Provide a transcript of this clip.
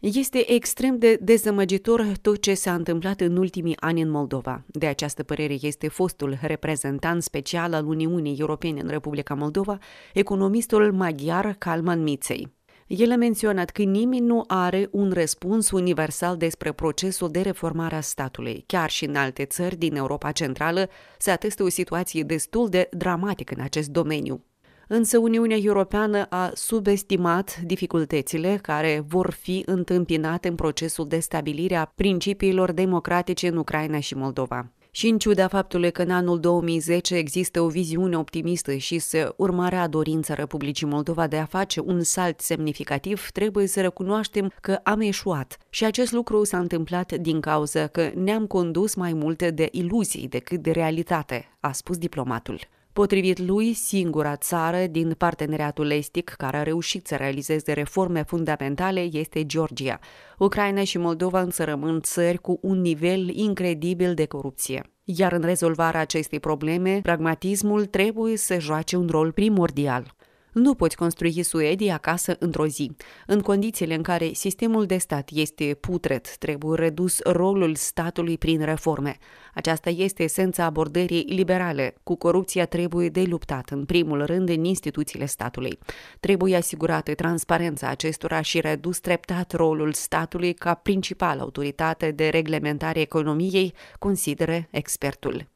Este extrem de dezamăgitor tot ce s-a întâmplat în ultimii ani în Moldova. De această părere este fostul reprezentant special al Uniunii Europene în Republica Moldova, economistul maghiar Calman Miței. El a menționat că nimeni nu are un răspuns universal despre procesul de reformare a statului. Chiar și în alte țări din Europa Centrală se atestă o situație destul de dramatică în acest domeniu însă Uniunea Europeană a subestimat dificultățile care vor fi întâmpinate în procesul de stabilire a principiilor democratice în Ucraina și Moldova. Și în ciuda faptului că în anul 2010 există o viziune optimistă și se urmarea dorința Republicii Moldova de a face un salt semnificativ, trebuie să recunoaștem că am eșuat. Și acest lucru s-a întâmplat din cauza că ne-am condus mai multe de iluzii decât de realitate, a spus diplomatul. Potrivit lui, singura țară din parteneriatul estic care a reușit să realizeze reforme fundamentale este Georgia. Ucraina și Moldova însă rămân țări cu un nivel incredibil de corupție. Iar în rezolvarea acestei probleme, pragmatismul trebuie să joace un rol primordial. Nu poți construi Suedia acasă într-o zi. În condițiile în care sistemul de stat este putret, trebuie redus rolul statului prin reforme. Aceasta este esența abordării liberale. Cu corupția trebuie de luptat, în primul rând, în instituțiile statului. Trebuie asigurată transparența acestora și redus treptat rolul statului ca principal autoritate de reglementare economiei, consideră expertul.